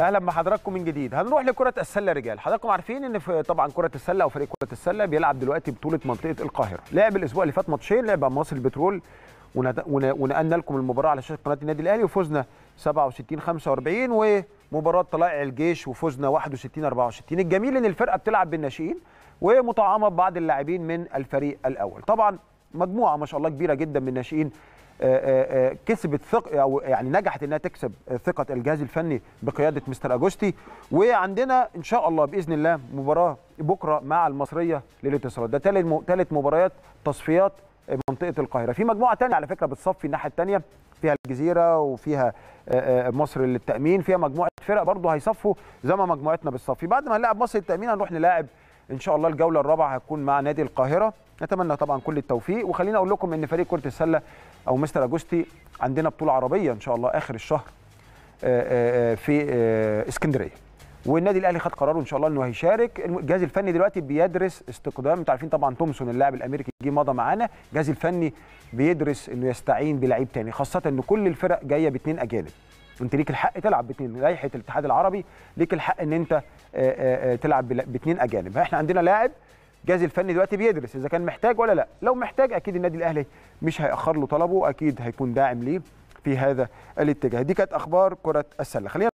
اهلا بحضراتكم من جديد هنروح لكره السله رجال حضراتكم عارفين ان في طبعا كره السله او فريق كره السله بيلعب دلوقتي بطوله منطقه القاهره لعب الاسبوع اللي فات ماتشين لعب مصر البترول ونقلنا لكم المباراه على شاشه قناه النادي الاهلي وفزنا 67 45 ومباراه طلائع الجيش وفزنا 61 64 الجميل ان الفرقه بتلعب بالناشئين ومطعمه بعض اللاعبين من الفريق الاول طبعا مجموعه ما شاء الله كبيره جدا من الناشئين آه، آه، آه، كسبت ثق او يعني نجحت انها تكسب ثقه الجهاز الفني بقياده مستر اجوستي وعندنا ان شاء الله باذن الله مباراه بكره مع المصريه للاتصالات ده ثالث مباريات تصفيات منطقه القاهره في مجموعه ثانيه على فكره بتصفي الناحيه الثانيه فيها الجزيره وفيها مصر للتامين فيها مجموعه فرق برضه هيصفوا زي ما مجموعتنا بتصفي بعد ما نلعب مصر للتامين هنروح نلاعب ان شاء الله الجوله الرابعه هتكون مع نادي القاهره نتمنى طبعا كل التوفيق وخليني اقول لكم ان فريق كره السله او مستر اجوستي عندنا بطوله عربيه ان شاء الله اخر الشهر آه، آه، آه، في اسكندريه والنادي الاهلي خد قراره ان شاء الله انه هيشارك الجهاز الفني دلوقتي بيدرس استقدام انتوا عارفين طبعا تومسون اللاعب الامريكي جه مضى معانا الجهاز الفني بيدرس انه يستعين بلعيب تاني خاصه ان كل الفرق جايه باثنين اجانب انت ليك الحق تلعب باثنين لائحه الاتحاد العربي ليك الحق ان انت آه، آه، آه، تلعب باثنين اجانب احنا عندنا لاعب الجهاز الفني دلوقتي بيدرس اذا كان محتاج ولا لا لو محتاج اكيد النادي الاهلي مش هيأخر له طلبه اكيد هيكون داعم ليه في هذا الاتجاه دي كانت اخبار كره السله خلينا